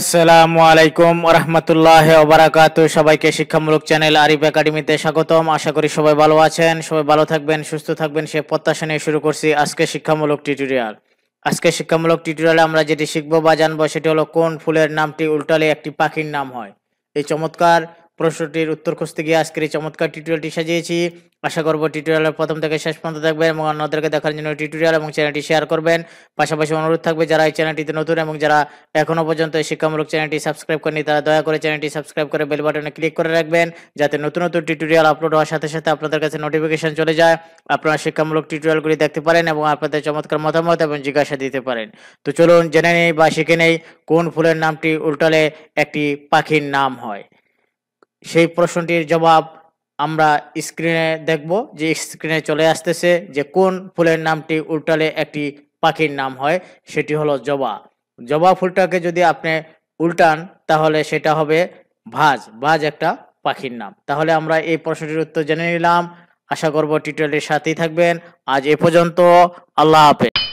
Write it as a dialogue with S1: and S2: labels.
S1: আসসালামু আলাইকুম রহমতুল্লাহ ওবরাকাত সবাইকে শিক্ষামূলক চ্যানেল আরিফ একাডেমিতে স্বাগতম আশা করি সবাই ভালো আছেন সবাই ভালো থাকবেন সুস্থ থাকবেন সে প্রত্যাশা নিয়ে শুরু করছি আজকে শিক্ষামূলক টিউটোরিয়াল আজকে শিক্ষামূলক টিউটোরিয়ালে আমরা যেটি শিখবো বা জানবো সেটি হলো কোন ফুলের নামটি উল্টালে একটি পাখির নাম হয় এই চমৎকার প্রশ্নটির উত্তর খুঁজতে গিয়ে আজকের এই চমৎকার টিউটোরিয়ালটি সাজিয়েছি আশা করব টিউটোরিয়ালের প্রথম থেকে শেষ পর্যন্ত দেখবেন এবং অন্যদেরকে দেখার জন্য টিউটোরিয়াল এবং চ্যানেলটি শেয়ার করবেন পাশাপাশি অনুরোধ থাকবে যারা এই চ্যানেলটিতে নতুন এবং যারা এখনও পর্যন্ত এই শিক্ষামূলক চ্যানেলটি সাবস্ক্রাইব করেনি তারা দয়া করে চ্যানেলটি সাবস্ক্রাইব করে বেল বাটনে ক্লিক করে রাখবেন যাতে নতুন নতুন টিউটোরিয়াল আপলোড হওয়ার সাথে সাথে আপনাদের কাছে নোটিফিকেশন চলে যায় আপনারা শিক্ষামূলক টিউটোরিয়ালগুলি দেখতে পারেন এবং আপনাদের চমৎকার মতামত এবং জিজ্ঞাসা দিতে পারেন তো চলুন জেনে নেই বা শিখে নেই কোন ফুলের নামটি উল্টালে একটি পাখির নাম হয় সেই প্রশ্নটির জবাব আমরা স্ক্রিনে দেখব যে স্ক্রিনে চলে আসতেছে যে কোন ফুলের নামটি উল্টালে একটি পাখির নাম হয় সেটি হলো জবা জবা ফুলটাকে যদি আপনি উল্টান তাহলে সেটা হবে ভাজ ভাজ একটা পাখির নাম তাহলে আমরা এই প্রশ্নটির উত্তর জেনে নিলাম আশা করব টিউটোরিয়ালের সাথেই থাকবেন আজ এ পর্যন্ত আল্লাহ হাফেজ